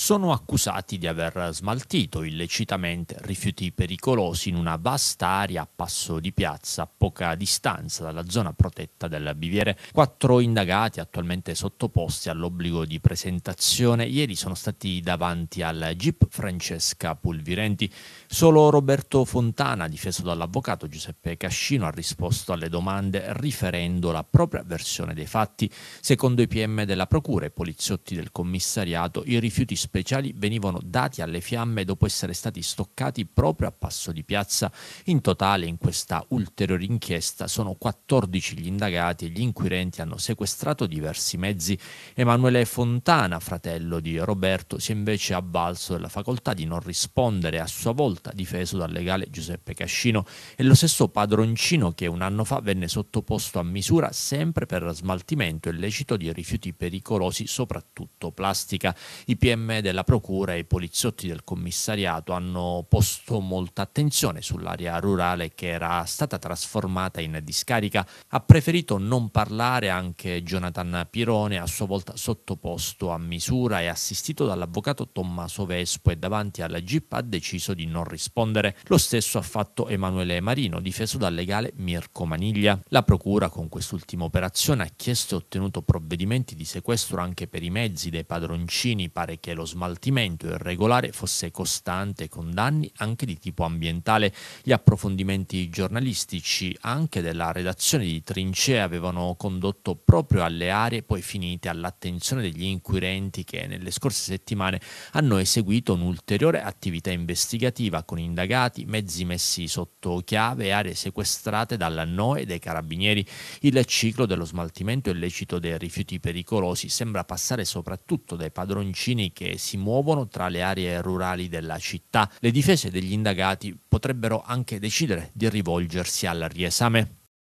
sono accusati di aver smaltito illecitamente rifiuti pericolosi in una vasta area a passo di piazza, a poca distanza dalla zona protetta del Biviere. Quattro indagati attualmente sottoposti all'obbligo di presentazione ieri sono stati davanti al GIP Francesca Pulvirenti. Solo Roberto Fontana, difeso dall'avvocato Giuseppe Cascino, ha risposto alle domande riferendo la propria versione dei fatti. Secondo i PM della Procura e poliziotti del commissariato, i rifiuti speciali venivano dati alle fiamme dopo essere stati stoccati proprio a passo di piazza. In totale in questa ulteriore inchiesta sono 14 gli indagati e gli inquirenti hanno sequestrato diversi mezzi. Emanuele Fontana, fratello di Roberto, si è invece avvalso della facoltà di non rispondere, a sua volta difeso dal legale Giuseppe Cascino e lo stesso padroncino che un anno fa venne sottoposto a misura sempre per smaltimento illecito di rifiuti pericolosi, soprattutto plastica. I PM della Procura e i poliziotti del commissariato hanno posto molta attenzione sull'area rurale che era stata trasformata in discarica. Ha preferito non parlare anche Jonathan Pirone, a sua volta sottoposto a misura e assistito dall'avvocato Tommaso Vespo e davanti alla GIP ha deciso di non rispondere. Lo stesso ha fatto Emanuele Marino, difeso dal legale Mirko Maniglia. La Procura con quest'ultima operazione ha chiesto e ottenuto provvedimenti di sequestro anche per i mezzi dei padroncini, pare che lo smaltimento irregolare fosse costante con danni anche di tipo ambientale. Gli approfondimenti giornalistici anche della redazione di Trincea avevano condotto proprio alle aree poi finite all'attenzione degli inquirenti che nelle scorse settimane hanno eseguito un'ulteriore attività investigativa con indagati, mezzi messi sotto chiave e aree sequestrate dalla NOE dei carabinieri. Il ciclo dello smaltimento illecito dei rifiuti pericolosi sembra passare soprattutto dai padroncini che si muovono tra le aree rurali della città. Le difese degli indagati potrebbero anche decidere di rivolgersi al riesame.